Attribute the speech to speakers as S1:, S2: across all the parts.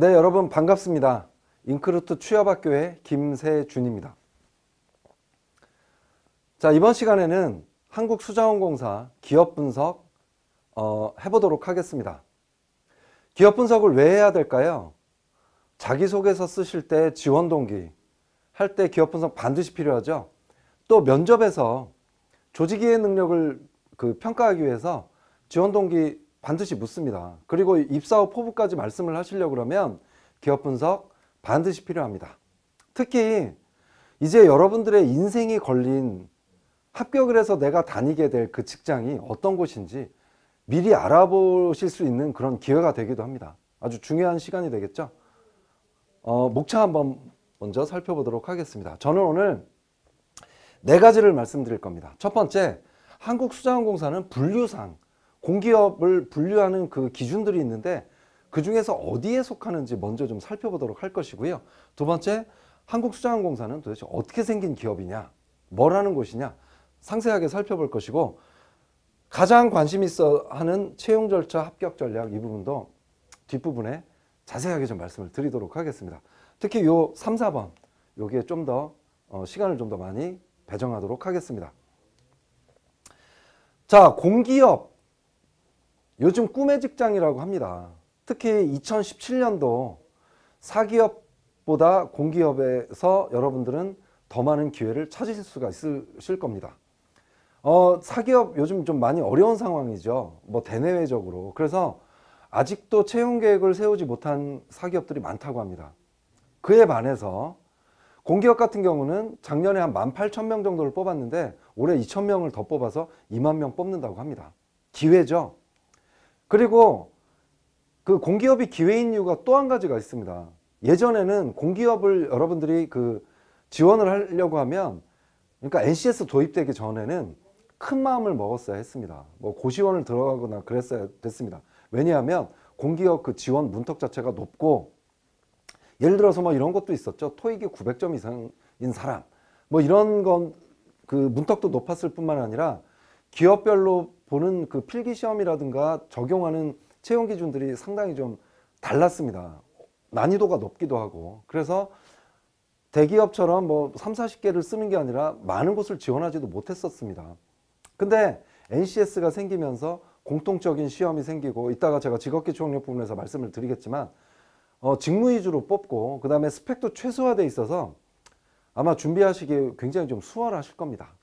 S1: 네, 여러분 반갑습니다. 잉크루트 취업학교의 김세준입니다. 자, 이번 시간에는 한국수자원공사 기업 분석 어, 해보도록 하겠습니다. 기업 분석을 왜 해야 될까요? 자기소개서 쓰실 때 지원 동기 할 때 기업 분석 반드시 필요하죠. 또 면접에서 조직 이 능력을 그 평가하기 위해서 지원 동기 반드시 묻습니다. 그리고 입사 후 포부까지 말씀을 하시려고 그러면 기업 분석 반드시 필요합니다. 특히 이제 여러분들의 인생이 걸린 합격을 해서 내가 다니게 될 그 직장이 어떤 곳인지 미리 알아보실 수 있는 그런 기회가 되기도 합니다. 아주 중요한 시간이 되겠죠. 어, 목차 한번 먼저 살펴보도록 하겠습니다. 저는 오늘 네 가지를 말씀드릴 겁니다. 첫 번째, 한국수자원공사는 분류상 공기업을 분류하는 그 기준들이 있는데 그 중에서 어디에 속하는지 먼저 좀 살펴보도록 할 것이고요. 두 번째, 한국수자항공사는 도대체 어떻게 생긴 기업이냐, 뭘 하는 곳이냐 상세하게 살펴볼 것이고 가장 관심 있어 하는 채용 절차 합격 전략 이 부분도 뒷부분에 자세하게 좀 말씀을 드리도록 하겠습니다. 특히 요 3, 4번 여기에 좀더 어, 시간을 좀 더 많이 배정하도록 하겠습니다. 자, 공기업 요즘 꿈의 직장이라고 합니다. 특히 2017년도 사기업보다 공기업에서 여러분들은 더 많은 기회를 찾으실 수가 있으실 겁니다. 어, 사기업 요즘 좀 많이 어려운 상황이죠. 뭐 대내외적으로. 그래서 아직도 채용 계획을 세우지 못한 사기업들이 많다고 합니다. 그에 반해서 공기업 같은 경우는 작년에 한 18,000명 정도를 뽑았는데 올해 2,000명을 더 뽑아서 2만 명 뽑는다고 합니다. 기회죠. 그리고 그 공기업이 기회인 이유가 또 한 가지가 있습니다. 예전에는 공기업을 여러분들이 그 지원을 하려고 하면 그러니까 NCS 도입되기 전에는 큰 마음을 먹었어야 했습니다. 뭐 고시원을 들어가거나 그랬어야 됐습니다. 왜냐하면 공기업 그 지원 문턱 자체가 높고 예를 들어서 뭐 이런 것도 있었죠. 토익이 900점 이상인 사람 뭐 이런 건 그 문턱도 높았을 뿐만 아니라 기업별로 보는 그 필기 시험이라든가 적용하는 채용 기준들이 상당히 좀 달랐습니다. 난이도가 높기도 하고 그래서 대기업처럼 뭐 3, 40개를 쓰는 게 아니라 많은 곳을 지원하지도 못했었습니다. 근데 NCS가 생기면서 공통적인 시험이 생기고 이따가 제가 직업기 취력 부분에서 말씀을 드리겠지만 어, 직무 위주로 뽑고 그 다음에 스펙도 최소화돼 있어서 아마 준비하시기 굉장히 좀 수월하실 겁니다.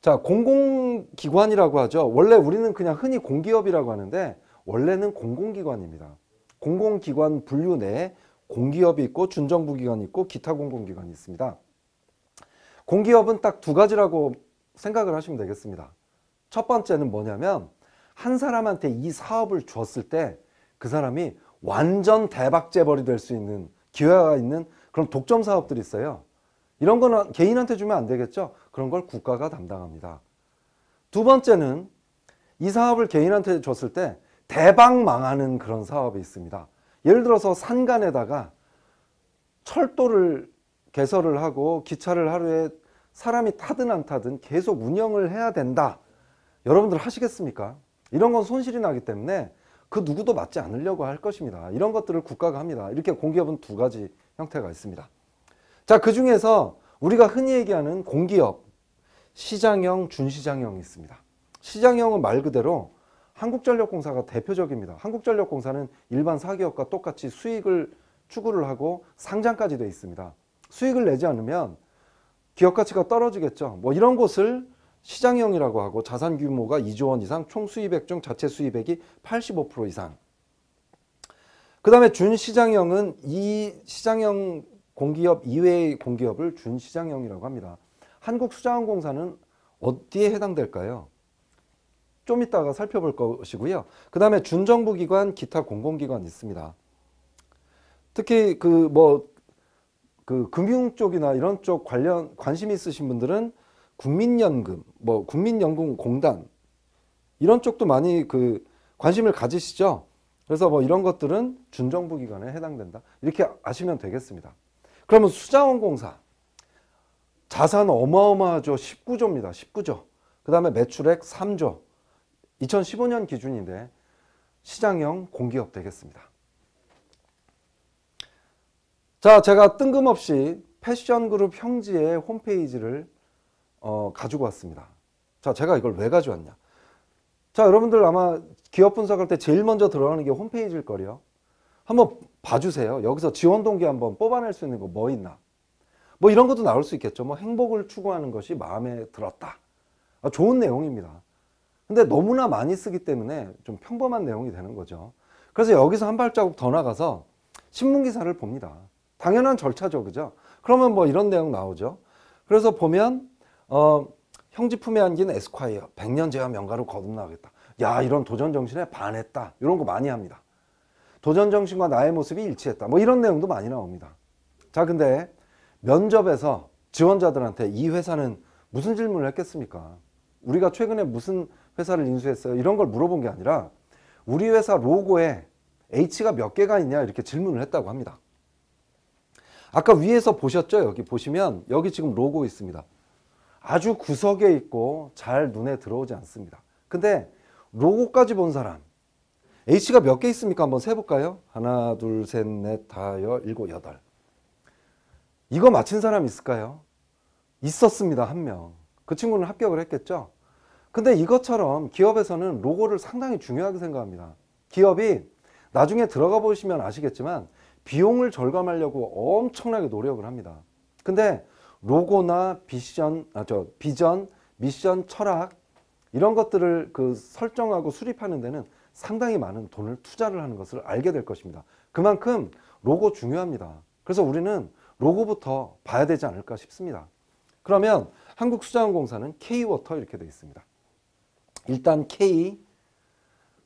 S1: 자, 공공기관이라고 하죠. 원래 우리는 그냥 흔히 공기업이라고 하는데 원래는 공공기관입니다. 공공기관 분류 내에 공기업이 있고 준정부기관이 있고 기타 공공기관이 있습니다. 공기업은 딱 두 가지라고 생각을 하시면 되겠습니다. 첫 번째는 뭐냐면 한 사람한테 이 사업을 주었을 때 그 사람이 완전 대박재벌이 될 수 있는 기회가 있는 그런 독점 사업들이 있어요. 이런 거는 개인한테 주면 안 되겠죠. 그런 걸 국가가 담당합니다. 두 번째는 이 사업을 개인한테 줬을 때 대박 망하는 그런 사업이 있습니다. 예를 들어서 산간에다가 철도를 개설을 하고 기차를 하루에 사람이 타든 안 타든 계속 운영을 해야 된다. 여러분들 하시겠습니까? 이런 건 손실이 나기 때문에 그 누구도 맞지 않으려고 할 것입니다. 이런 것들을 국가가 합니다. 이렇게 공기업은 두 가지 형태가 있습니다. 자, 그 중에서 우리가 흔히 얘기하는 공기업, 시장형, 준시장형이 있습니다. 시장형은 말 그대로 한국전력공사가 대표적입니다. 한국전력공사는 일반 사기업과 똑같이 수익을 추구를 하고 상장까지 돼 있습니다. 수익을 내지 않으면 기업 가치가 떨어지겠죠. 뭐 이런 곳을 시장형이라고 하고 자산 규모가 2조 원 이상 총 수입액 중 자체 수입액이 85% 이상. 그 다음에 준시장형은 이 시장형 공기업 이외의 공기업을 준시장형이라고 합니다. 한국수자원공사는 어디에 해당될까요? 좀 이따가 살펴볼 것이고요. 그 다음에 준정부기관, 기타 공공기관 있습니다. 특히 그뭐그 뭐, 그 금융 쪽이나 이런 쪽 관련 관심 있으신 분들은 국민연금, 뭐 국민연금공단 이런 쪽도 많이 그 관심을 가지시죠. 그래서 뭐 이런 것들은 준정부기관에 해당된다. 이렇게 아시면 되겠습니다. 그러면 수자원공사 자산 어마어마하죠. 19조입니다. 19조. 그 다음에 매출액 3조. 2015년 기준인데 시장형 공기업 되겠습니다. 자, 제가 뜬금없이 패션그룹 형지의 홈페이지를 어, 가지고 왔습니다. 자, 제가 이걸 왜 가져왔냐. 자, 여러분들 아마 기업 분석할 때 제일 먼저 들어가는 게 홈페이지일 거예요. 한번 봐주세요. 여기서 지원 동기 한번 뽑아낼 수 있는 거 뭐 있나? 뭐 이런 것도 나올 수 있겠죠. 뭐 행복을 추구하는 것이 마음에 들었다. 아, 좋은 내용입니다. 근데 너무나 많이 쓰기 때문에 좀 평범한 내용이 되는 거죠. 그래서 여기서 한 발자국 더 나가서 신문 기사를 봅니다. 당연한 절차죠, 그죠? 그러면 뭐 이런 내용 나오죠. 그래서 보면 어, 형제 품에 안긴 에스콰이어 백년제와 명가로 거듭나겠다. 야 이런 도전 정신에 반했다. 이런 거 많이 합니다. 도전 정신과 나의 모습이 일치했다. 뭐 이런 내용도 많이 나옵니다. 자, 근데 면접에서 지원자들한테 이 회사는 무슨 질문을 했겠습니까? 우리가 최근에 무슨 회사를 인수했어요? 이런 걸 물어본 게 아니라 우리 회사 로고에 H가 몇 개가 있냐 이렇게 질문을 했다고 합니다. 아까 위에서 보셨죠? 여기 보시면 여기 지금 로고 있습니다. 아주 구석에 있고 잘 눈에 들어오지 않습니다. 근데 로고까지 본 사람 H가 몇 개 있습니까? 한번 세볼까요? 하나, 둘, 셋, 넷, 다, 여, 일곱, 여덟. 이거 맞힌 사람 있을까요? 있었습니다. 한 명. 그 친구는 합격을 했겠죠? 근데 이것처럼 기업에서는 로고를 상당히 중요하게 생각합니다. 기업이 나중에 들어가 보시면 아시겠지만 비용을 절감하려고 엄청나게 노력을 합니다. 근데 로고나 비전, 아, 저, 비전, 미션, 철학 이런 것들을 그 설정하고 수립하는 데는 상당히 많은 돈을 투자를 하는 것을 알게 될 것입니다. 그만큼 로고 중요합니다. 그래서 우리는 로고부터 봐야 되지 않을까 싶습니다. 그러면 한국수자원공사는 K워터 이렇게 되어 있습니다. 일단 K,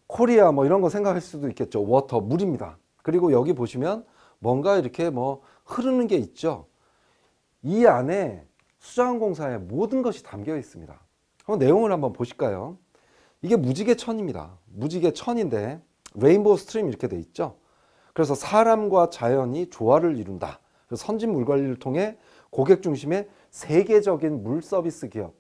S1: 코리아 뭐 이런 거 생각할 수도 있겠죠. 워터, 물입니다. 그리고 여기 보시면 뭔가 이렇게 뭐 흐르는 게 있죠. 이 안에 수자원공사의 모든 것이 담겨 있습니다. 한번 내용을 한번 보실까요? 이게 무지개 천입니다. 무지개 천인데 레인보우 스트림 이렇게 돼 있죠. 그래서 사람과 자연이 조화를 이룬다. 선진 물 관리를 통해 고객 중심의 세계적인 물 서비스 기업.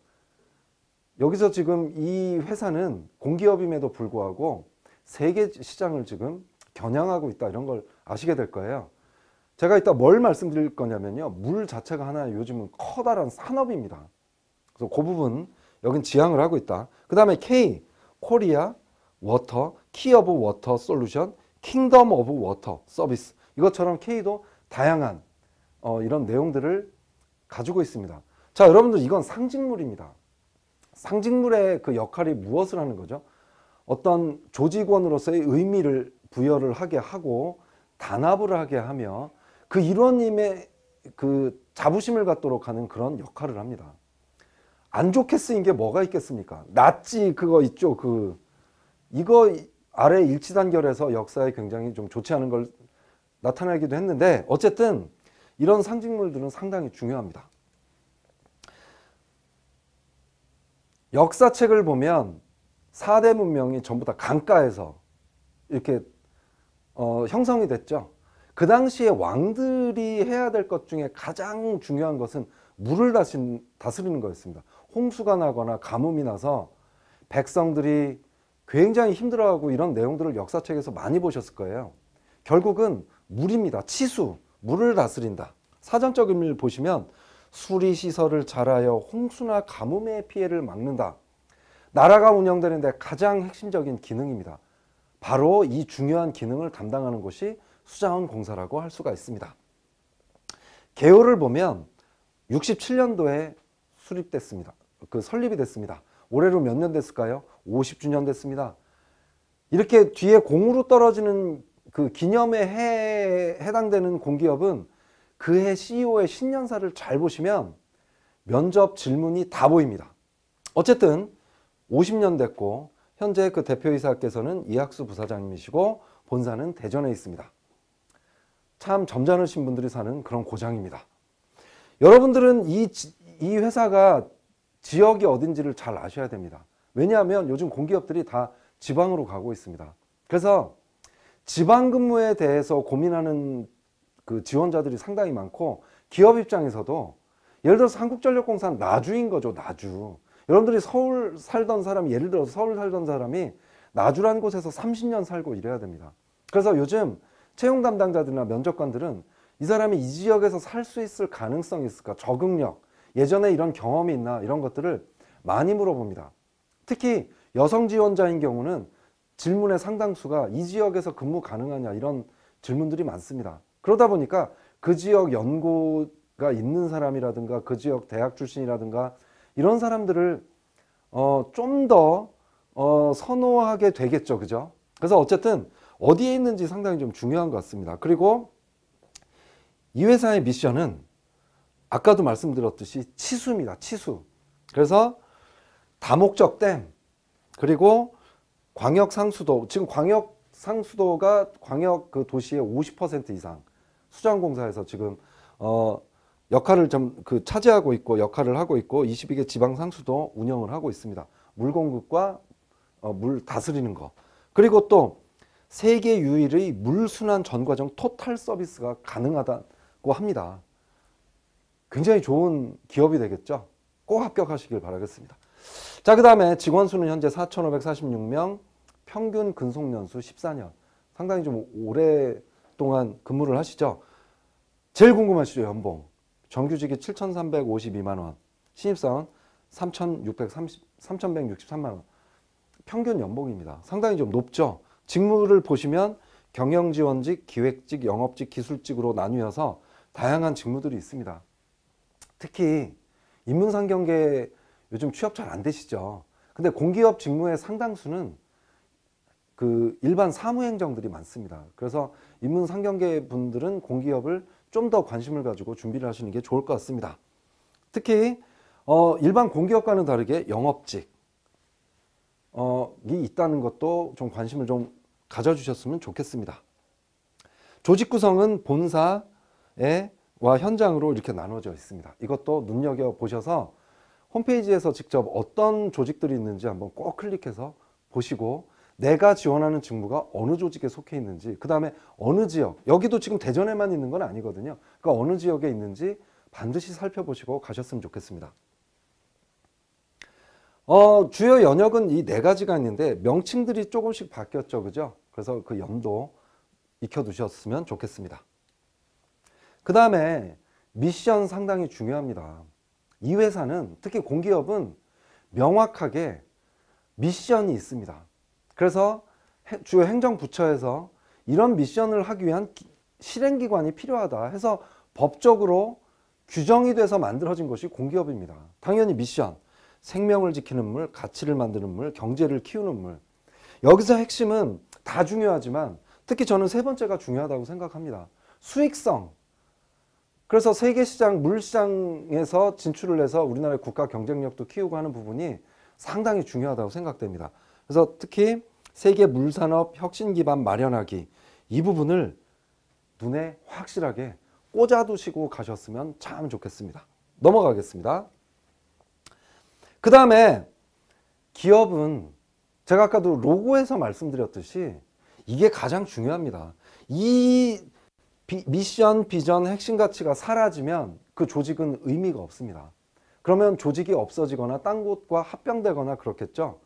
S1: 여기서 지금 이 회사는 공기업임에도 불구하고 세계 시장을 지금 겨냥하고 있다 이런 걸 아시게 될 거예요. 제가 이따 뭘 말씀드릴 거냐면요. 물 자체가 하나의 요즘은 커다란 산업입니다. 그래서 그 부분 여긴 지향을 하고 있다. 그 다음에 K 코리아 워터, 키 오브 워터 솔루션, 킹덤 오브 워터 서비스 이것처럼 K도 다양한 어, 이런 내용들을 가지고 있습니다. 자 여러분들 이건 상징물입니다. 상징물의 그 역할이 무엇을 하는 거죠? 어떤 조직원으로서의 의미를 부여를 하게 하고 단합을 하게 하며 그 일원님의 그 자부심을 갖도록 하는 그런 역할을 합니다. 안 좋게 쓰인 게 뭐가 있겠습니까? 낫지 그거 있죠. 그 이거 아래 일치 단결에서 역사에 굉장히 좀 좋지 않은 걸 나타내기도 했는데 어쨌든 이런 상징물들은 상당히 중요합니다. 역사책을 보면 4대 문명이 전부 다 강가에서 이렇게 어, 형성이 됐죠. 그 당시에 왕들이 해야 될 것 중에 가장 중요한 것은 물을 다시, 다스리는 거였습니다. 홍수가 나거나 가뭄이 나서 백성들이 굉장히 힘들어하고 이런 내용들을 역사책에서 많이 보셨을 거예요. 결국은 물입니다. 치수, 물을 다스린다. 사전적 의미를 보시면 수리 시설을 잘하여 홍수나 가뭄의 피해를 막는다. 나라가 운영되는데 가장 핵심적인 기능입니다. 바로 이 중요한 기능을 담당하는 곳이 수자원 공사라고 할 수가 있습니다. 개요를 보면 67년도에 수립됐습니다. 그 설립이 됐습니다. 올해로 몇 년 됐을까요? 50주년 됐습니다. 이렇게 뒤에 공으로 떨어지는 그 기념의 해에 해당되는 공기업은 그해 CEO의 신년사를 잘 보시면 면접 질문이 다 보입니다. 어쨌든 50년 됐고 현재 그 대표이사께서는 이학수 부사장님이시고 본사는 대전에 있습니다. 참 점잖으신 분들이 사는 그런 고장입니다. 여러분들은 이, 이 회사가 지역이 어딘지를 잘 아셔야 됩니다. 왜냐하면 요즘 공기업들이 다 지방으로 가고 있습니다. 그래서 지방 근무에 대해서 고민하는 그 지원자들이 상당히 많고 기업 입장에서도 예를 들어서 한국전력공사는 나주인 거죠. 나주. 여러분들이 서울 살던 사람이 예를 들어서 서울 살던 사람이 나주라는 곳에서 30년 살고 일해야 됩니다. 그래서 요즘 채용 담당자들이나 면접관들은 이 사람이 이 지역에서 살 수 있을 가능성이 있을까? 적응력, 예전에 이런 경험이 있나 이런 것들을 많이 물어봅니다. 특히 여성 지원자인 경우는 질문의 상당수가 이 지역에서 근무 가능하냐 이런 질문들이 많습니다. 그러다 보니까 그 지역 연고가 있는 사람이라든가 그 지역 대학 출신이라든가 이런 사람들을 어, 좀더 어, 선호하게 되겠죠. 그죠? 그래서 어쨌든 어디에 있는지 상당히 좀 중요한 것 같습니다. 그리고 이 회사의 미션은 아까도 말씀드렸듯이 치수입니다. 치수. 그래서 다목적 댐 그리고 광역 상수도 지금 광역 상수도가 광역 그 도시의 50% 이상 수자원공사에서 지금 어 역할을 좀 그 차지하고 있고 역할을 하고 있고 22개 지방 상수도 운영을 하고 있습니다. 물 공급과 어물 다스리는 거 그리고 또 세계 유일의 물순환 전과정 토탈 서비스가 가능하다고 합니다. 굉장히 좋은 기업이 되겠죠. 꼭 합격하시길 바라겠습니다. 자, 그 다음에 직원 수는 현재 4,546명, 평균 근속연수 14년. 상당히 좀 오랫동안 근무를 하시죠. 제일 궁금하시죠, 연봉. 정규직이 7,352만원, 신입사원 3,630, 3,163만원. 평균 연봉입니다. 상당히 좀 높죠. 직무를 보시면 경영지원직, 기획직, 영업직, 기술직으로 나뉘어서 다양한 직무들이 있습니다. 특히 인문상경계 요즘 취업 잘 안 되시죠. 근데 공기업 직무의 상당수는 그 일반 사무행정들이 많습니다. 그래서 인문상경계 분들은 공기업을 좀 더 관심을 가지고 준비를 하시는 게 좋을 것 같습니다. 특히 어, 일반 공기업과는 다르게 영업직 어, 이 있다는 것도 좀 관심을 좀 가져주셨으면 좋겠습니다. 조직 구성은 본사의 와 현장으로 이렇게 나눠져 있습니다. 이것도 눈여겨 보셔서 홈페이지에서 직접 어떤 조직들이 있는지 한번 꼭 클릭해서 보시고 내가 지원하는 직무가 어느 조직에 속해 있는지 그 다음에 어느 지역 여기도 지금 대전에만 있는 건 아니거든요. 그러니까 어느 지역에 있는지 반드시 살펴보시고 가셨으면 좋겠습니다. 어, 주요 연역은 이 네 가지가 있는데 명칭들이 조금씩 바뀌었죠. 그죠? 그래서 그 염도 익혀두셨으면 좋겠습니다. 그 다음에 미션 상당히 중요합니다. 이 회사는 특히 공기업은 명확하게 미션이 있습니다. 그래서 주요 행정부처에서 이런 미션을 하기 위한 실행기관이 필요하다 해서 법적으로 규정이 돼서 만들어진 것이 공기업입니다. 당연히 미션, 생명을 지키는 물, 가치를 만드는 물, 경제를 키우는 물. 여기서 핵심은 다 중요하지만 특히 저는 세 번째가 중요하다고 생각합니다. 수익성, 그래서 세계 시장 물시장에서 진출을 해서 우리나라의 국가 경쟁력도 키우고 하는 부분이 상당히 중요하다고 생각됩니다. 그래서 특히 세계 물산업 혁신 기반 마련하기 이 부분을 눈에 확실하게 꽂아두시고 가셨으면 참 좋겠습니다. 넘어가겠습니다. 그 다음에 기업은 제가 아까도 로고에서 말씀드렸듯이 이게 가장 중요합니다. 이 비, 미션, 비전, 핵심 가치가 사라지면 그 조직은 의미가 없습니다. 그러면 조직이 없어지거나 딴 곳과 합병되거나 그렇겠죠.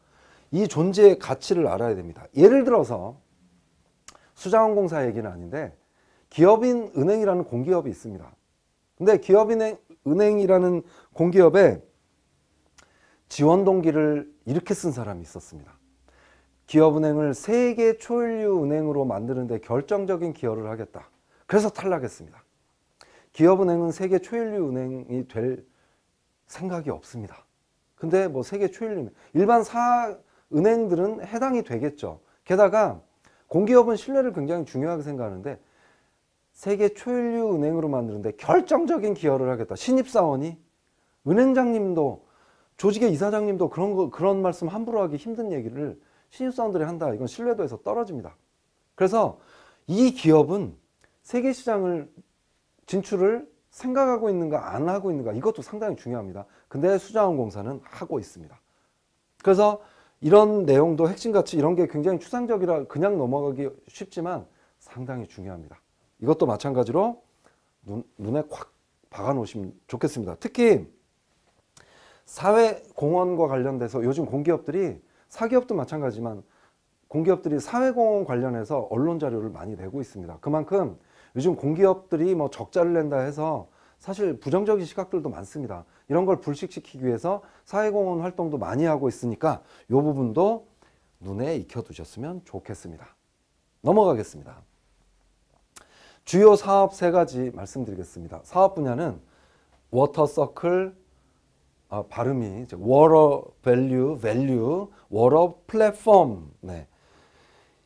S1: 이 존재의 가치를 알아야 됩니다. 예를 들어서 수자원공사 얘기는 아닌데 기업인 은행이라는 공기업이 있습니다. 근데 기업인 은행이라는 공기업에 지원 동기를 이렇게 쓴 사람이 있었습니다. 기업은행을 세계 초일류 은행으로 만드는데 결정적인 기여를 하겠다. 그래서 탈락했습니다. 기업은행은 세계 초일류 은행이 될 생각이 없습니다. 근데 뭐 세계 초일류 일반 사 은행들은 해당이 되겠죠. 게다가 공기업은 신뢰를 굉장히 중요하게 생각하는데 세계 초일류 은행으로 만드는데 결정적인 기여를 하겠다. 신입사원이 은행장님도 조직의 이사장님도 그런 거, 그런 말씀 함부로 하기 힘든 얘기를 신입사원들이 한다. 이건 신뢰도에서 떨어집니다. 그래서 이 기업은 세계 시장을 진출을 생각하고 있는가 안 하고 있는가 이것도 상당히 중요합니다. 근데 수자원공사는 하고 있습니다. 그래서 이런 내용도 핵심같이 이런 게 굉장히 추상적이라 그냥 넘어가기 쉽지만 상당히 중요합니다. 이것도 마찬가지로 눈, 눈에 콱 박아 놓으시면 좋겠습니다. 특히 사회 공헌과 관련돼서 요즘 공기업들이 사기업도 마찬가지지만 공기업들이 사회공헌 관련해서 언론 자료를 많이 내고 있습니다. 그만큼 요즘 공기업들이 뭐 적자를 낸다 해서 사실 부정적인 시각들도 많습니다. 이런 걸 불식시키기 위해서 사회공헌 활동도 많이 하고 있으니까 이 부분도 눈에 익혀두셨으면 좋겠습니다. 넘어가겠습니다. 주요 사업 세 가지 말씀드리겠습니다. 사업 분야는 워터서클 아, 발음이 워러 밸류 밸류 워러 플랫폼 네.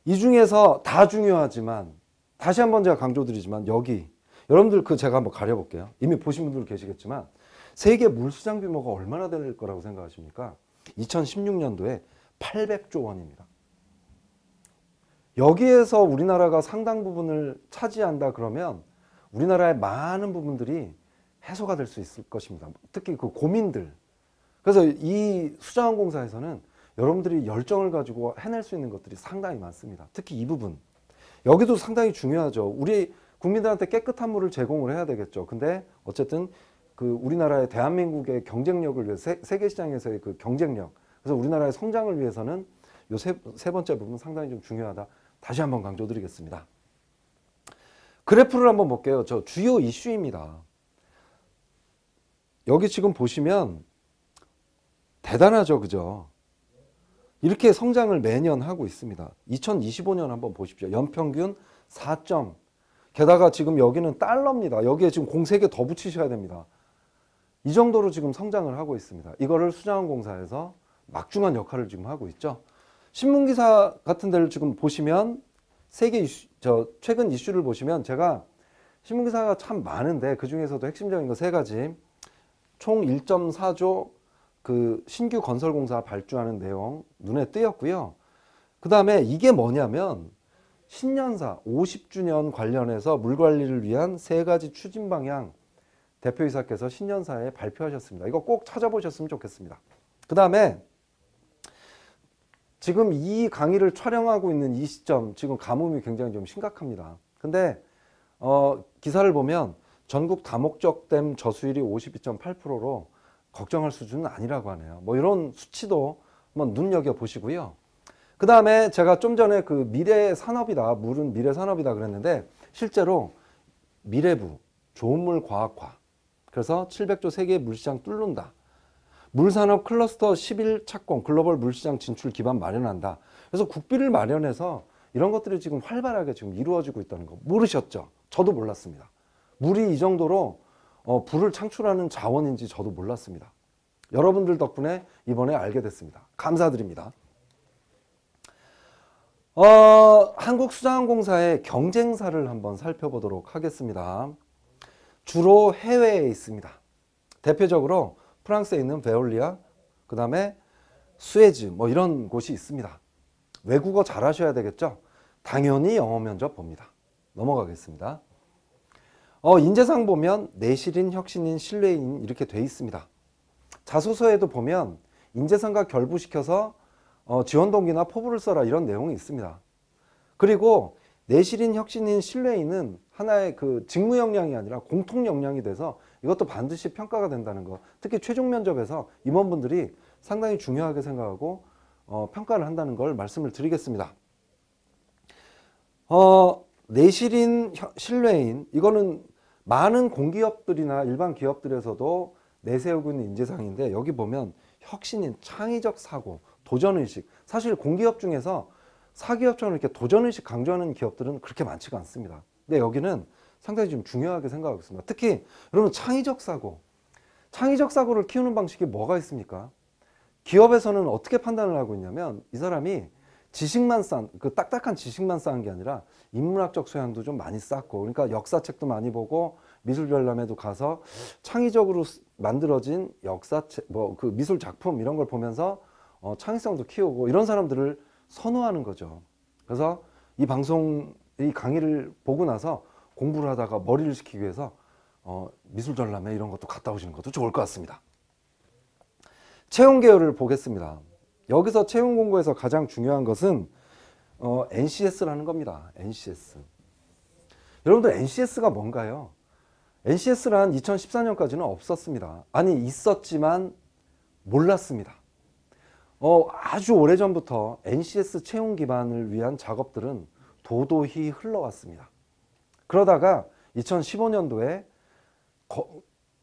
S1: 이 중에서 다 중요하지만 다시 한번 제가 강조드리지만 여기 여러분들 그 제가 한번 가려볼게요. 이미 보신 분들 계시겠지만 세계 물수장 규모가 얼마나 될 거라고 생각하십니까? 2016년도에 800조 원입니다. 여기에서 우리나라가 상당 부분을 차지한다 그러면 우리나라의 많은 부분들이 해소가 될 수 있을 것입니다. 특히 그 고민들. 그래서 이 수자원공사에서는 여러분들이 열정을 가지고 해낼 수 있는 것들이 상당히 많습니다. 특히 이 부분. 여기도 상당히 중요하죠. 우리 국민들한테 깨끗한 물을 제공을 해야 되겠죠. 근데 어쨌든 그 우리나라의 대한민국의 경쟁력을 위해 세계 시장에서의 그 경쟁력 그래서 우리나라의 성장을 위해서는 요세 세 번째 부분 상당히 좀 중요하다. 다시 한번 강조드리겠습니다. 그래프를 한번 볼게요. 저 주요 이슈입니다. 여기 지금 보시면 대단하죠, 그죠? 이렇게 성장을 매년 하고 있습니다. 2025년 한번 보십시오. 연평균 4. 점 게다가 지금 여기는 달러입니다. 여기에 지금 공세계 더 붙이셔야 됩니다. 이 정도로 지금 성장을 하고 있습니다. 이거를 수자원공사에서 막중한 역할을 지금 하고 있죠. 신문기사 같은 데를 지금 보시면 세계 이슈, 저 최근 이슈를 보시면 제가 신문기사가 참 많은데 그 중에서도 핵심적인 거 세 가지 총 1.4조 그 신규 건설공사 발주하는 내용 눈에 띄었고요. 그 다음에 이게 뭐냐면 신년사 50주년 관련해서 물관리를 위한 세 가지 추진 방향 대표이사께서 신년사에 발표하셨습니다. 이거 꼭 찾아보셨으면 좋겠습니다. 그 다음에 지금 이 강의를 촬영하고 있는 이 시점 지금 가뭄이 굉장히 좀 심각합니다. 근데 어, 기사를 보면 전국 다목적댐 저수율이 52.8%로 걱정할 수준은 아니라고 하네요. 뭐 이런 수치도 한번 눈여겨 보시고요. 그 다음에 제가 좀 전에 그 미래 산업이다, 물은 미래 산업이다 그랬는데 실제로 미래부, 좋은 물 과학화. 그래서 700조 세계 물시장 뚫는다. 물산업 클러스터 11 착공 글로벌 물시장 진출 기반 마련한다. 그래서 국비를 마련해서 이런 것들이 지금 활발하게 지금 이루어지고 있다는 거 모르셨죠? 저도 몰랐습니다. 물이 이 정도로 어, 불을 창출하는 자원인지 저도 몰랐습니다. 여러분들 덕분에 이번에 알게 됐습니다. 감사드립니다. 어, 한국수자원공사의 경쟁사를 한번 살펴보도록 하겠습니다. 주로 해외에 있습니다. 대표적으로 프랑스에 있는 베올리아, 그 다음에 스웨즈 뭐 이런 곳이 있습니다. 외국어 잘하셔야 되겠죠? 당연히 영어 면접 봅니다. 넘어가겠습니다. 어, 인재상 보면 내실인, 혁신인, 신뢰인 이렇게 돼 있습니다. 자소서에도 보면 인재상과 결부시켜서 어, 지원 동기나 포부를 써라 이런 내용이 있습니다. 그리고 내실인, 혁신인, 신뢰인은 하나의 그 직무 역량이 아니라 공통 역량이 돼서 이것도 반드시 평가가 된다는 거. 특히 최종 면접에서 임원분들이 상당히 중요하게 생각하고 어, 평가를 한다는 걸 말씀을 드리겠습니다. 어, 내실인, 신뢰인 이거는 많은 공기업들이나 일반 기업들에서도 내세우고 있는 인재상인데 여기 보면 혁신인 창의적 사고, 도전의식 사실 공기업 중에서 사기업처럼 이렇게 도전의식 강조하는 기업들은 그렇게 많지가 않습니다. 근데 여기는 상당히 좀 중요하게 생각하고 있습니다. 특히 여러분 창의적 사고, 창의적 사고를 키우는 방식이 뭐가 있습니까? 기업에서는 어떻게 판단을 하고 있냐면 이 사람이 지식만 쌓은 그 딱딱한 지식만 쌓은 게 아니라 인문학적 소양도 좀 많이 쌓고 그러니까 역사책도 많이 보고 미술별람회도 가서 창의적으로 만들어진 역사책 뭐 그 미술 작품 이런 걸 보면서 어, 창의성도 키우고 이런 사람들을 선호하는 거죠. 그래서 이 방송 이 강의를 보고 나서 공부를 하다가 머리를 식히기 위해서 어, 미술전람회 이런 것도 갔다 오시는 것도 좋을 것 같습니다. 채용 계열을 보겠습니다. 여기서 채용 공고에서 가장 중요한 것은 어, NCS라는 겁니다. NCS. 여러분들 NCS가 뭔가요? NCS란 2014년까지는 없었습니다. 아니 있었지만 몰랐습니다. 어, 아주 오래전부터 NCS 채용 기반을 위한 작업들은 도도히 흘러왔습니다. 그러다가 2015년도에 거,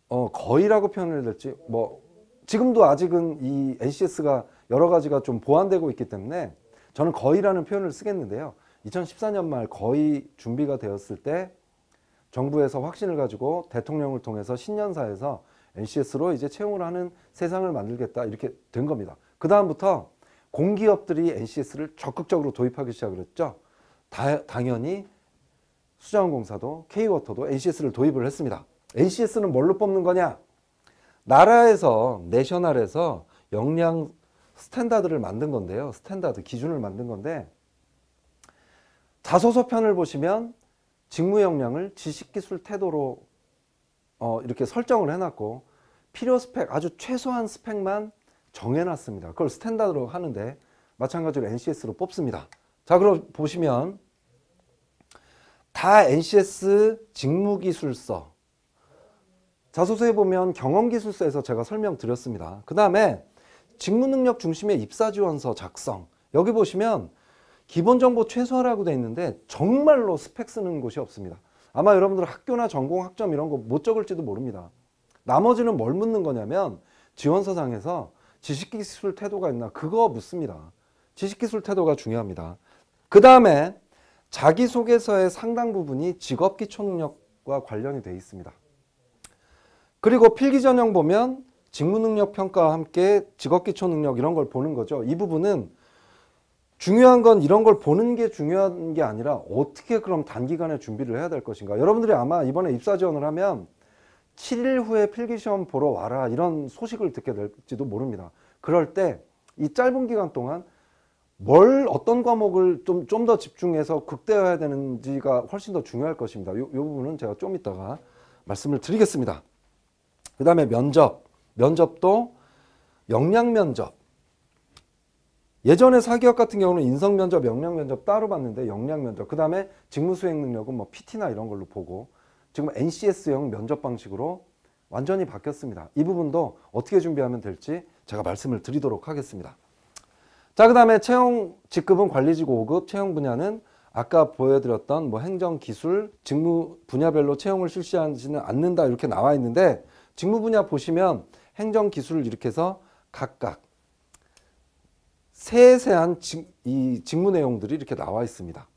S1: 어, 거의라고 표현을 될지 뭐 지금도 아직은 이 NCS가 여러 가지가 좀 보완되고 있기 때문에 저는 거의라는 표현을 쓰겠는데요. 2014년 말 거의 준비가 되었을 때 정부에서 확신을 가지고 대통령을 통해서 신년사에서 NCS로 이제 채용을 하는 세상을 만들겠다 이렇게 된 겁니다. 그 다음부터 공기업들이 NCS를 적극적으로 도입하기 시작을 했죠. 다, 당연히 수자원공사도 K워터도 NCS를 도입을 했습니다. NCS는 뭘로 뽑는 거냐? 나라에서 내셔널에서 역량 스탠다드를 만든 건데요. 스탠다드 기준을 만든 건데 자소서 편을 보시면 직무 역량을 지식 기술 태도로 어, 이렇게 설정을 해놨고 필요 스펙 아주 최소한 스펙만 정해놨습니다. 그걸 스탠다드로 하는데 마찬가지로 NCS로 뽑습니다. 자 그럼 보시면 다 NCS 직무기술서 자소서에 보면 경험기술서에서 제가 설명드렸습니다. 그 다음에 직무 능력 중심의 입사 지원서 작성. 여기 보시면 기본 정보 최소화라고 되어 있는데 정말로 스펙 쓰는 곳이 없습니다. 아마 여러분들 학교나 전공 학점 이런 거 못 적을지도 모릅니다. 나머지는 뭘 묻는 거냐면 지원서상에서 지식기술 태도가 있나 그거 묻습니다. 지식기술 태도가 중요합니다. 그 다음에 자기소개서의 상당 부분이 직업기초능력과 관련이 되어 있습니다. 그리고 필기전형 보면 직무 능력 평가와 함께 직업 기초 능력 이런 걸 보는 거죠. 이 부분은 중요한 건 이런 걸 보는 게 중요한 게 아니라 어떻게 그럼 단기간에 준비를 해야 될 것인가. 여러분들이 아마 이번에 입사 지원을 하면 7일 후에 필기시험 보러 와라 이런 소식을 듣게 될지도 모릅니다. 그럴 때 이 짧은 기간 동안 뭘 어떤 과목을 좀 좀 더 집중해서 극대화해야 되는지가 훨씬 더 중요할 것입니다. 이 부분은 제가 좀 이따가 말씀을 드리겠습니다. 그 다음에 면접. 면접도 역량 면접. 예전에 사기업 같은 경우는 인성 면접, 역량 면접 따로 봤는데 역량 면접. 그 다음에 직무 수행 능력은 뭐 PT나 이런 걸로 보고 지금 NCS형 면접 방식으로 완전히 바뀌었습니다. 이 부분도 어떻게 준비하면 될지 제가 말씀을 드리도록 하겠습니다. 자, 그 다음에 채용 직급은 관리직 5급, 채용 분야는 아까 보여드렸던 뭐 행정, 기술, 직무 분야별로 채용을 실시하지는 않는다 이렇게 나와 있는데 직무 분야 보시면 행정 기술을 일으켜서 각각 세세한 직, 이 직무 내용들이 이렇게 나와 있습니다.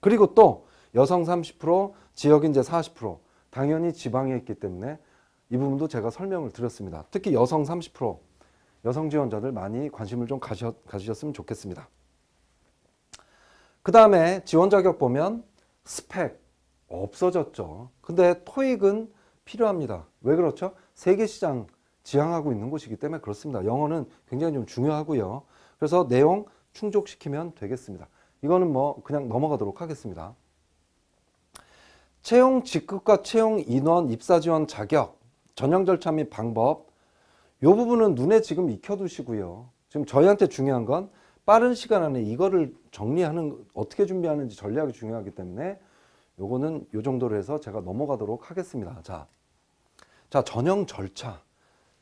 S1: 그리고 또 여성 30%, 지역인재 40%, 당연히 지방에 있기 때문에 이 부분도 제가 설명을 드렸습니다. 특히 여성 30%, 여성 지원자들 많이 관심을 좀 가셨, 가지셨으면 좋겠습니다. 그 다음에 지원 자격 보면 스펙 없어졌죠. 근데 토익은 필요합니다. 왜 그렇죠? 세계 시장 지향하고 있는 곳이기 때문에 그렇습니다. 영어는 굉장히 좀 중요하고요. 그래서 내용 충족시키면 되겠습니다. 이거는 뭐 그냥 넘어가도록 하겠습니다. 채용 직급과 채용 인원, 입사 지원 자격, 전형 절차 및 방법 이 부분은 눈에 지금 익혀두시고요. 지금 저희한테 중요한 건 빠른 시간 안에 이거를 정리하는 어떻게 준비하는지 전략이 중요하기 때문에 요거는 요 정도로 해서 제가 넘어가도록 하겠습니다. 자, 자 전형 절차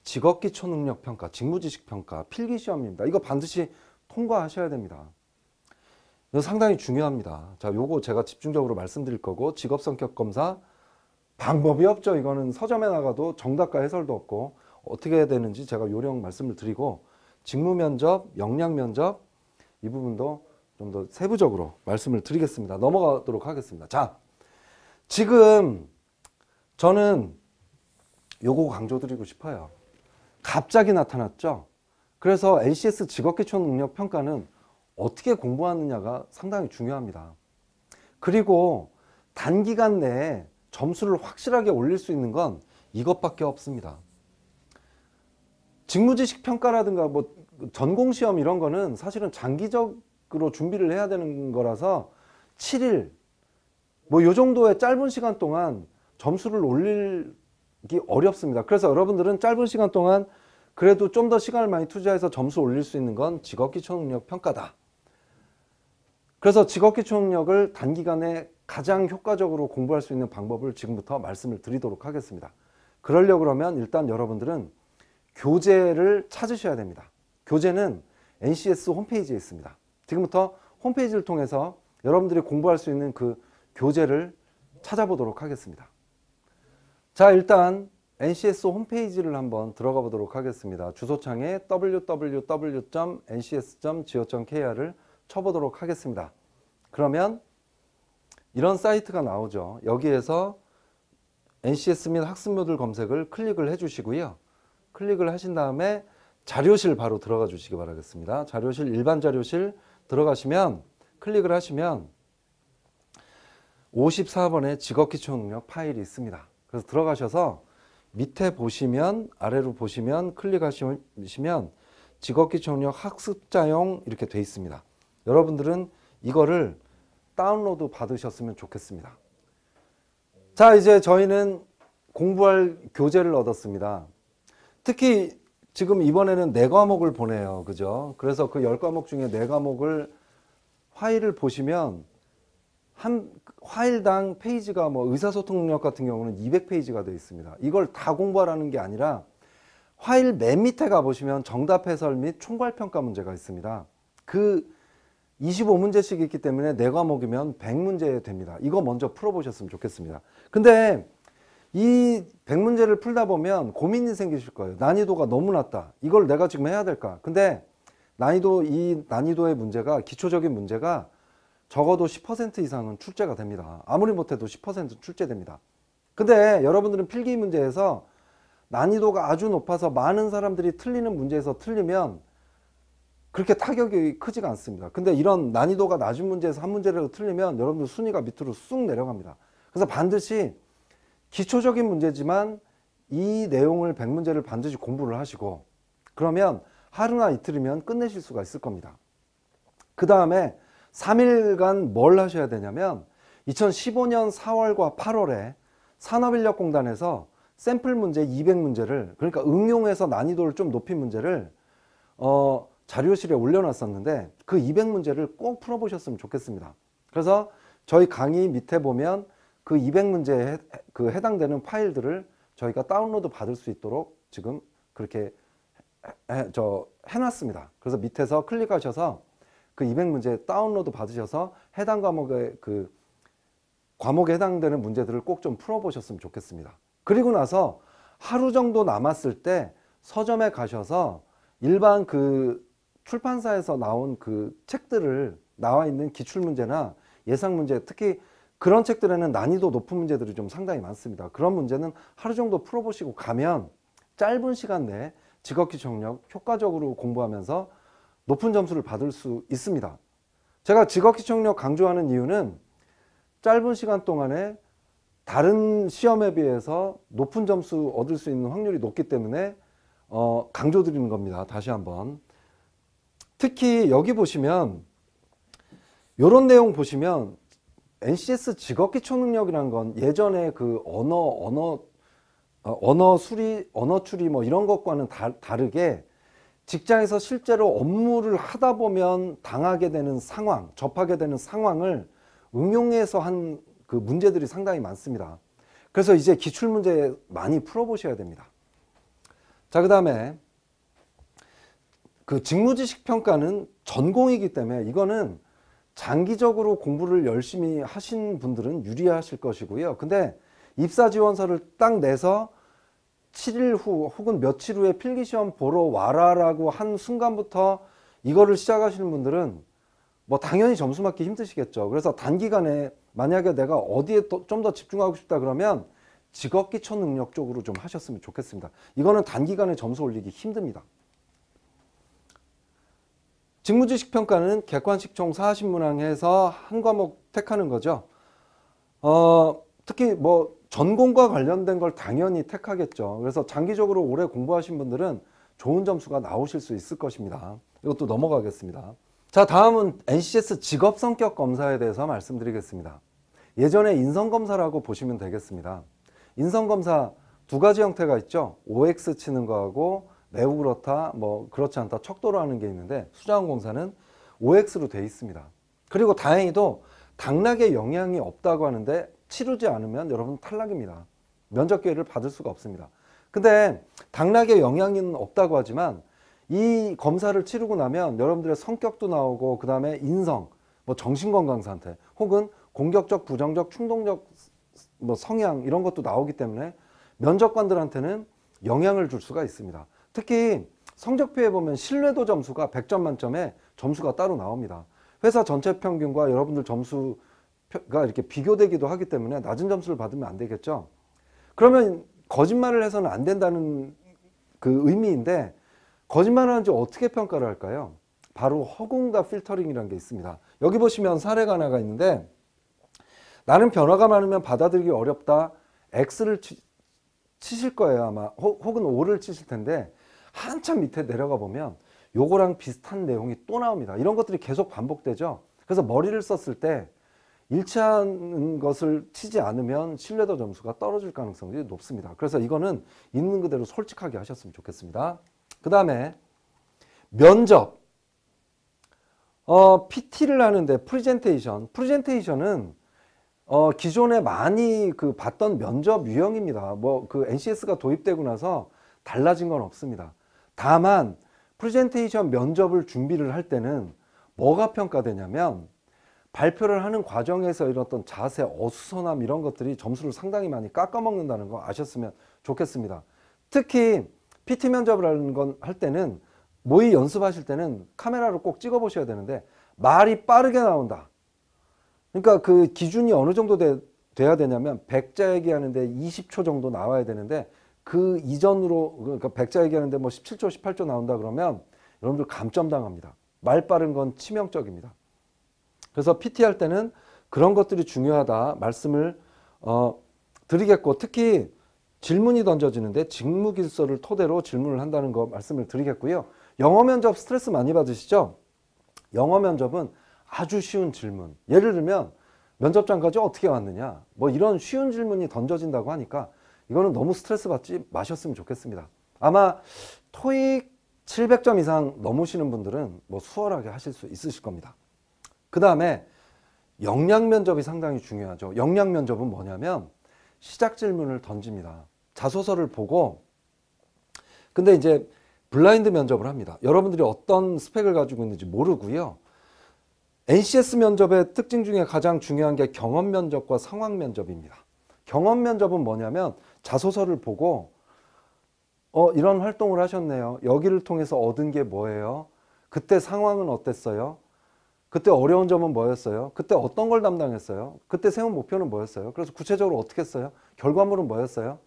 S1: 직업기초 능력 평가, 직무지식 평가, 필기 시험입니다. 이거 반드시 통과하셔야 됩니다. 이거 상당히 중요합니다. 자, 요거 제가 집중적으로 말씀드릴 거고 직업 성격 검사 방법이 없죠. 이거는 서점에 나가도 정답과 해설도 없고 어떻게 해야 되는지 제가 요령 말씀을 드리고 직무 면접, 역량 면접 이 부분도 좀 더 세부적으로 말씀을 드리겠습니다. 넘어가도록 하겠습니다. 자, 지금 저는 요거 강조드리고 싶어요. 갑자기 나타났죠. 그래서 NCS 직업기초 능력 평가는 어떻게 공부하느냐가 상당히 중요합니다. 그리고 단기간 내에 점수를 확실하게 올릴 수 있는 건 이것밖에 없습니다. 직무지식 평가라든가 뭐 전공시험 이런 거는 사실은 장기적으로 준비를 해야 되는 거라서 7일 뭐 요 정도의 짧은 시간 동안 점수를 올릴 어렵습니다. 그래서 여러분들은 짧은 시간 동안 그래도 좀 더 시간을 많이 투자해서 점수 올릴 수 있는 건 직업기초능력 평가다. 그래서 직업기초능력을 단기간에 가장 효과적으로 공부할 수 있는 방법을 지금부터 말씀을 드리도록 하겠습니다. 그러려 고 그러면 일단 여러분들은 교재를 찾으셔야 됩니다. 교재는 NCS 홈페이지에 있습니다. 지금부터 홈페이지를 통해서 여러분들이 공부할 수 있는 그 교재를 찾아보도록 하겠습니다. 자 일단 NCS 홈페이지를 한번 들어가 보도록 하겠습니다. 주소창에 www.ncs.go.kr을 쳐보도록 하겠습니다. 그러면 이런 사이트가 나오죠. 여기에서 NCS 및 학습모듈 검색을 클릭을 해주시고요. 클릭을 하신 다음에 자료실 바로 들어가 주시기 바라겠습니다. 자료실 일반 자료실 들어가시면 클릭을 하시면 54번의 직업기초능력 파일이 있습니다. 그래서 들어가셔서 밑에 보시면 아래로 보시면 클릭하시면 직업기 청력 학습자용 이렇게 돼 있습니다. 여러분들은 이거를 다운로드 받으셨으면 좋겠습니다. 자 이제 저희는 공부할 교재를 얻었습니다. 특히 지금 이번에는 네 과목을 보내요. 그죠? 그래서 그 열 과목 중에 네 과목을 화일을 보시면 한 화일당 페이지가 뭐 의사소통력 같은 경우는 200페이지가 되어 있습니다. 이걸 다 공부하라는 게 아니라 화일 맨 밑에 가보시면 정답 해설 및 총괄평가 문제가 있습니다. 그 25문제씩 있기 때문에 4과목이면 100문제 됩니다. 이거 먼저 풀어보셨으면 좋겠습니다. 근데 이 100문제를 풀다 보면 고민이 생기실 거예요. 난이도가 너무 낮다. 이걸 내가 지금 해야 될까? 근데 난이도, 이 난이도의 문제가, 기초적인 문제가 적어도 10% 이상은 출제가 됩니다. 아무리 못해도 10% 출제됩니다. 근데 여러분들은 필기 문제에서 난이도가 아주 높아서 많은 사람들이 틀리는 문제에서 틀리면 그렇게 타격이 크지가 않습니다. 근데 이런 난이도가 낮은 문제에서 한 문제라도 틀리면 여러분들 순위가 밑으로 쑥 내려갑니다. 그래서 반드시 기초적인 문제지만 이 내용을 100문제를 반드시 공부를 하시고 그러면 하루나 이틀이면 끝내실 수가 있을 겁니다. 그 다음에 3일간 뭘 하셔야 되냐면 2015년 4월과 8월에 산업인력공단에서 샘플 문제 200문제를 그러니까 응용해서 난이도를 좀 높인 문제를 어, 자료실에 올려놨었는데 그 200문제를 꼭 풀어보셨으면 좋겠습니다. 그래서 저희 강의 밑에 보면 그 200문제에 그 해당되는 파일들을 저희가 다운로드 받을 수 있도록 지금 그렇게 해, 저 해놨습니다. 그래서 밑에서 클릭하셔서 그 200문제 다운로드 받으셔서 해당 과목의 그 과목에 해당되는 문제들을 꼭 좀 풀어보셨으면 좋겠습니다. 그리고 나서 하루 정도 남았을 때 서점에 가셔서 일반 그 출판사에서 나온 그 책들을 나와 있는 기출문제나 예상문제 특히 그런 책들에는 난이도 높은 문제들이 좀 상당히 많습니다. 그런 문제는 하루 정도 풀어보시고 가면 짧은 시간 내에 지극히 정력 효과적으로 공부하면서 높은 점수를 받을 수 있습니다. 제가 직업 시청력 강조하는 이유는 짧은 시간 동안에 다른 시험에 비해서 높은 점수 얻을 수 있는 확률이 높기 때문에 어, 강조드리는 겁니다. 다시 한번. 특히 여기 보시면 이런 내용 보시면 NCS 직업기 초능력이라건 예전에 그 언어 언어 어, 언어 수리 언어 추리 뭐 이런 것과는 다, 다르게 직장에서 실제로 업무를 하다 보면 당하게 되는 상황, 접하게 되는 상황을 응용해서 한 그 문제들이 상당히 많습니다. 그래서 이제 기출 문제 많이 풀어보셔야 됩니다. 자, 그 다음에 그 직무지식 평가는 전공이기 때문에 이거는 장기적으로 공부를 열심히 하신 분들은 유리하실 것이고요. 근데 입사 지원서를 딱 내서 7일 후 혹은 며칠 후에 필기시험 보러 와라라고 한 순간부터 이거를 시작하시는 분들은 뭐 당연히 점수 맞기 힘드시겠죠. 그래서 단기간에 만약에 내가 어디에 좀 더 집중하고 싶다 그러면 직업 기초 능력 쪽으로 좀 하셨으면 좋겠습니다. 이거는 단기간에 점수 올리기 힘듭니다. 직무지식 평가는 객관식 총 40문항에서 한 과목 택하는 거죠. 어, 특히 뭐 전공과 관련된 걸 당연히 택하겠죠. 그래서 장기적으로 오래 공부하신 분들은 좋은 점수가 나오실 수 있을 것입니다. 이것도 넘어가겠습니다. 자 다음은 NCS 직업성격 검사에 대해서 말씀드리겠습니다. 예전에 인성검사라고 보시면 되겠습니다. 인성검사 두 가지 형태가 있죠. OX 치는 거하고 매우 그렇다, 뭐 그렇지 않다, 척도로 하는 게 있는데 수자원공사는 OX로 돼 있습니다. 그리고 다행히도 당락에 영향이 없다고 하는데 치르지 않으면 여러분 탈락입니다. 면접 기회를 받을 수가 없습니다. 근데 당락에 영향은 없다고 하지만 이 검사를 치르고 나면 여러분들의 성격도 나오고 그 다음에 인성, 뭐 정신건강 상태 혹은 공격적, 부정적, 충동적 뭐 성향 이런 것도 나오기 때문에 면접관들한테는 영향을 줄 수가 있습니다. 특히 성적표에 보면 신뢰도 점수가 100점 만점에 점수가 따로 나옵니다. 회사 전체 평균과 여러분들 점수 가 이렇게 비교되기도 하기 때문에 낮은 점수를 받으면 안 되겠죠. 그러면 거짓말을 해서는 안 된다는 그 의미인데 거짓말을 하는지 어떻게 평가를 할까요? 바로 허공과 필터링이라는 게 있습니다. 여기 보시면 사례가 하나가 있는데 나는 변화가 많으면 받아들이기 어렵다. X를 치, 실 거예요 아마 호, 혹은 O를 치실 텐데 한참 밑에 내려가 보면 요거랑 비슷한 내용이 또 나옵니다. 이런 것들이 계속 반복되죠. 그래서 머리를 썼을 때 일치하는 것을 치지 않으면 신뢰도 점수가 떨어질 가능성이 높습니다. 그래서 이거는 있는 그대로 솔직하게 하셨으면 좋겠습니다. 그 다음에 면접. 어, PT를 하는데 프리젠테이션. 프리젠테이션은 어, 기존에 많이 그 봤던 면접 유형입니다. 뭐 그 NCS가 도입되고 나서 달라진 건 없습니다. 다만 프레젠테이션 면접을 준비를 할 때는 뭐가 평가되냐면 발표를 하는 과정에서 이런 어떤 자세, 어수선함 이런 것들이 점수를 상당히 많이 깎아먹는다는 거 아셨으면 좋겠습니다. 특히 PT 면접을 하는 건 할 때는 모의 연습하실 때는 카메라로 꼭 찍어 보셔야 되는데 말이 빠르게 나온다. 그러니까 그 기준이 어느 정도 돼, 돼야 되냐면 백자 얘기하는데 20초 정도 나와야 되는데 그 이전으로 그러니까 백자 얘기하는데 뭐 17초, 18초 나온다 그러면 여러분들 감점 당합니다. 말 빠른 건 치명적입니다. 그래서 PT 할 때는 그런 것들이 중요하다 말씀을 어, 드리겠고 특히 질문이 던져지는데 직무기술서를 토대로 질문을 한다는 거 말씀을 드리겠고요. 영어 면접 스트레스 많이 받으시죠? 영어 면접은 아주 쉬운 질문. 예를 들면 면접장까지 어떻게 왔느냐 뭐 이런 쉬운 질문이 던져진다고 하니까 이거는 너무 스트레스 받지 마셨으면 좋겠습니다. 아마 토익 700점 이상 넘으시는 분들은 뭐 수월하게 하실 수 있으실 겁니다. 그 다음에 역량 면접이 상당히 중요하죠. 역량 면접은 뭐냐면 시작 질문을 던집니다. 자소서를 보고 근데 이제 블라인드 면접을 합니다. 여러분들이 어떤 스펙을 가지고 있는지 모르고요. NCS 면접의 특징 중에 가장 중요한 게 경험 면접과 상황 면접입니다. 경험 면접은 뭐냐면 자소서를 보고 어 이런 활동을 하셨네요. 여기를 통해서 얻은 게 뭐예요? 그때 상황은 어땠어요? 그때 어려운 점은 뭐였어요? 그때 어떤 걸 담당했어요? 그때 세운 목표는 뭐였어요? 그래서 구체적으로 어떻게 했어요? 결과물은 뭐였어요?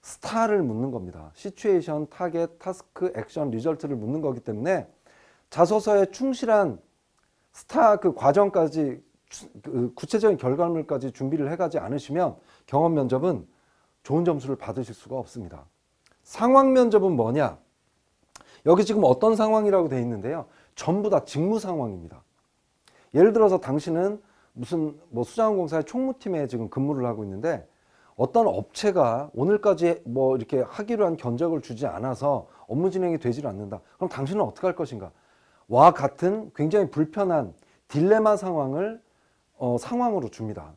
S1: 스타를 묻는 겁니다. 시츄에이션, 타겟, 타스크, 액션, 리절트를 묻는 거기 때문에 자소서에 충실한 스타 그 과정까지 그 구체적인 결과물까지 준비를 해가지 않으시면 경험 면접은 좋은 점수를 받으실 수가 없습니다. 상황 면접은 뭐냐? 여기 지금 어떤 상황이라고 되어 있는데요. 전부 다 직무 상황입니다. 예를 들어서 당신은 무슨 뭐 수자원공사의 총무팀에 지금 근무를 하고 있는데 어떤 업체가 오늘까지 뭐 이렇게 하기로 한 견적을 주지 않아서 업무 진행이 되질 않는다. 그럼 당신은 어떻게 할 것인가? 와 같은 굉장히 불편한 딜레마 상황을 어, 상황으로 줍니다.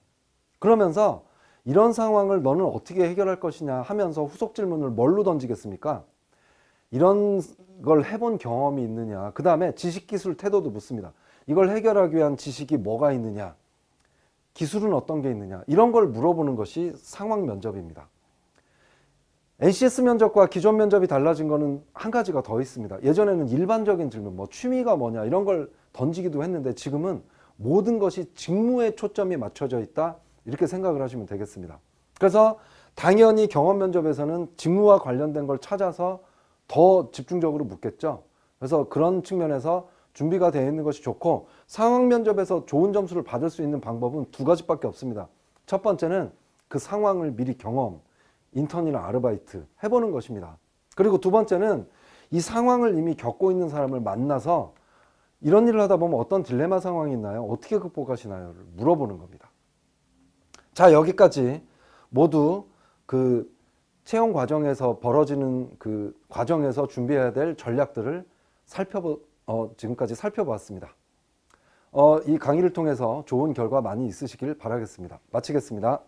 S1: 그러면서 이런 상황을 너는 어떻게 해결할 것이냐 하면서 후속 질문을 뭘로 던지겠습니까? 이런 걸 해본 경험이 있느냐. 그 다음에 지식기술 태도도 묻습니다. 이걸 해결하기 위한 지식이 뭐가 있느냐, 기술은 어떤 게 있느냐, 이런 걸 물어보는 것이 상황 면접입니다. NCS 면접과 기존 면접이 달라진 거는 한 가지가 더 있습니다. 예전에는 일반적인 질문, 뭐 취미가 뭐냐 이런 걸 던지기도 했는데 지금은 모든 것이 직무에 초점이 맞춰져 있다 이렇게 생각을 하시면 되겠습니다. 그래서 당연히 경험 면접에서는 직무와 관련된 걸 찾아서 더 집중적으로 묻겠죠. 그래서 그런 측면에서 준비가 되어 있는 것이 좋고 상황 면접에서 좋은 점수를 받을 수 있는 방법은 두 가지밖에 없습니다. 첫 번째는 그 상황을 미리 경험, 인턴이나 아르바이트 해보는 것입니다. 그리고 두 번째는 이 상황을 이미 겪고 있는 사람을 만나서 이런 일을 하다 보면 어떤 딜레마 상황이 있나요? 어떻게 극복하시나요? 를 물어보는 겁니다. 자, 여기까지 모두 그 채용 과정에서 벌어지는 그 과정에서 준비해야 될 전략들을 살펴보 어, 지금까지 살펴보았습니다. 어, 이 강의를 통해서 좋은 결과 많이 있으시길 바라겠습니다. 마치겠습니다.